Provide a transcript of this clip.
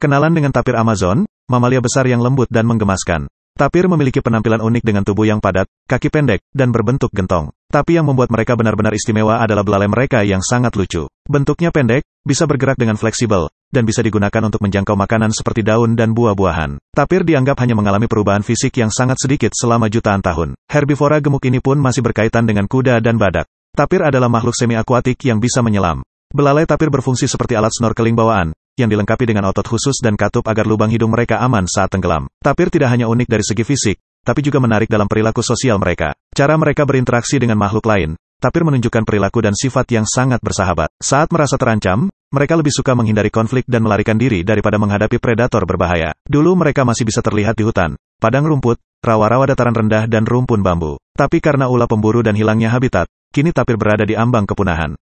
Kenalan dengan tapir Amazon, mamalia besar yang lembut dan menggemaskan. Tapir memiliki penampilan unik dengan tubuh yang padat, kaki pendek, dan berbentuk gentong. Tapi yang membuat mereka benar-benar istimewa adalah belalai mereka yang sangat lucu. Bentuknya pendek, bisa bergerak dengan fleksibel, dan bisa digunakan untuk menjangkau makanan seperti daun dan buah-buahan. Tapir dianggap hanya mengalami perubahan fisik yang sangat sedikit selama jutaan tahun. Herbivora gemuk ini pun masih berkaitan dengan kuda dan badak. Tapir adalah makhluk semi-akuatik yang bisa menyelam. Belalai tapir berfungsi seperti alat snorkeling bawaan, yang dilengkapi dengan otot khusus dan katup agar lubang hidung mereka aman saat tenggelam. Tapir tidak hanya unik dari segi fisik, tapi juga menarik dalam perilaku sosial mereka. Cara mereka berinteraksi dengan makhluk lain, tapir menunjukkan perilaku dan sifat yang sangat bersahabat. Saat merasa terancam, mereka lebih suka menghindari konflik dan melarikan diri daripada menghadapi predator berbahaya. Dulu mereka masih bisa terlihat di hutan, padang rumput, rawa-rawa dataran rendah dan rumpun bambu. Tapi karena ulah pemburu dan hilangnya habitat, kini tapir berada di ambang kepunahan.